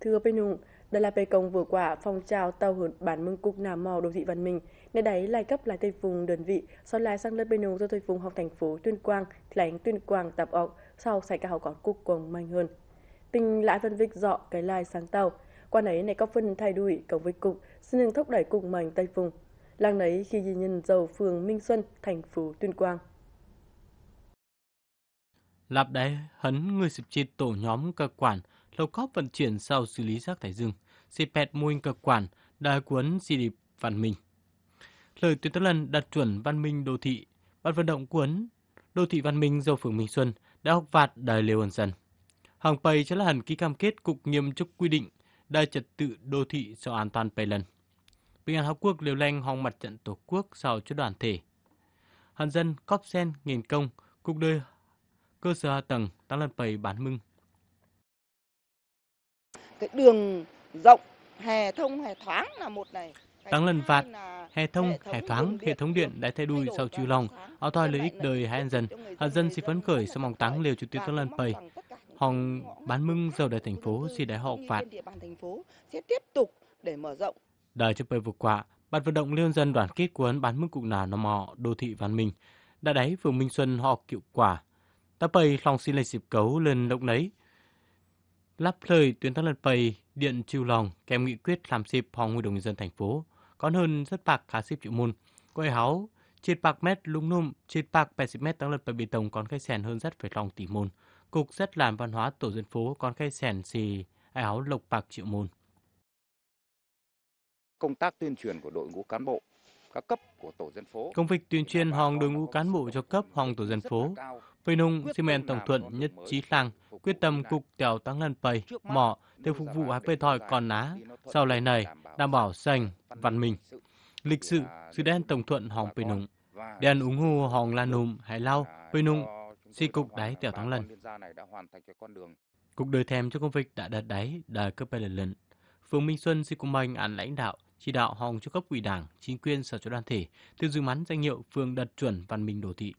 Thưa Pê Nhung, đó là về công vừa qua phong trào tàu hưởng bản mừng cục nà mò đô thị văn minh. Nơi đấy lại cấp lại tây vùng đơn vị, sau lại sang lên bên nhung cho tây vùng học thành phố Tuyên Quang, thì lãnh Tuyên Quang tập ọc, sau xảy cả học còn cục quần mạnh hơn. Tình lại phân vích dọ cái lai sáng tàu, qua nấy này có phân thay đổi cộng với cục, xin đừng thúc đẩy cục mạnh tây vùng. Làng nấy khi di nhân giàu phường Minh Xuân, thành phố Tuyên Quang. lập đấy, hấn người sịp chít tổ nhóm cơ quản, lầu cóp vận chuyển sau xử lý rác thải rừng, xì pẹt mô hình cực quản, đa cuốn xì điệp văn minh. Lời tuyên tố lần đặt chuẩn văn minh đô thị, ban vận động cuốn đô thị văn minh do phường Minh Xuân đã học vạt đài Lê Hồn Dân. Hàng Pầy sẽ là hẳn ký cam kết cục nghiêm chức quy định đa trật tự đô thị sau an toàn Pầy lần. Bình an Hào Quốc liều lanh hòng mặt trận Tổ quốc sau cho đoàn thể. Hàn dân, cóp sen, nghìn công, cuộc đời cơ sở hạ tầng tăng lần Pầy bán mưng cái đường rộng hè thông hè thoáng là một này tăng lần phạt hệ thông hệ thoáng hệ thống điện đã thay đổi sau chiều lòng ao thoi lợi ích đời hai dân hạ dân xin phấn khởi sau mong táng liều chủ tịch tăng lần pầy hòng bán mưng giàu đời thành phố xin đại họ phạt sẽ tiếp tục để mở rộng đời cho bơi vừa qua bạn vận động liên dân đoàn kết cuốn bán mưng cục nà nó mò đô thị văn minh đã đáy phường minh xuân họ hiệu quả ta pầy lòng xin lấy dịp cấu lên lộng nấy lắp lời tuyến thắng lần pầy điện chiêu lòng kèm nghị quyết làm xịp phòng hội đồng nhân dân thành phố còn hơn rất bạc khá xịp chịu môn coi háo trên bạc mét lung nung trên bạc 80 mét tăng lần pầy bị tổng còn khai sèn hơn rất phải lòng tỷ môn cục rất làm văn hóa tổ dân phố còn khai sèn xì ai háo lộc bạc chịu môn công tác tuyên truyền của đội ngũ cán bộ các cấp của tổ dân phố. Công việc tuyên truyền hòng đội ngũ cán bộ cho cấp hòng tổ dân phố. Phơi nung xi men tổng thuận nhất trí làng quyết tâm cục tiểu tăng lần pầy, mỏ, để phục vụ hai bê thòi còn ná, sau này này, đảm bảo xanh văn minh. Lịch sự, sự đen tổng thuận hòng bê nùng. Đen ủng hồ hòng la nùm, hải lao, bê nùng, si cục đáy tiểu tăng lần. Cục đời thèm cho công việc đã đặt đáy, đã cấp bê lần lần. Phường Minh Xuân si cùng mình án lãnh đạo, chỉ đạo hòng cho cấp ủy đảng, chính quyền sở cho đoàn thể, tiêu dư mắn danh hiệu phường đặt chuẩn văn minh đô thị.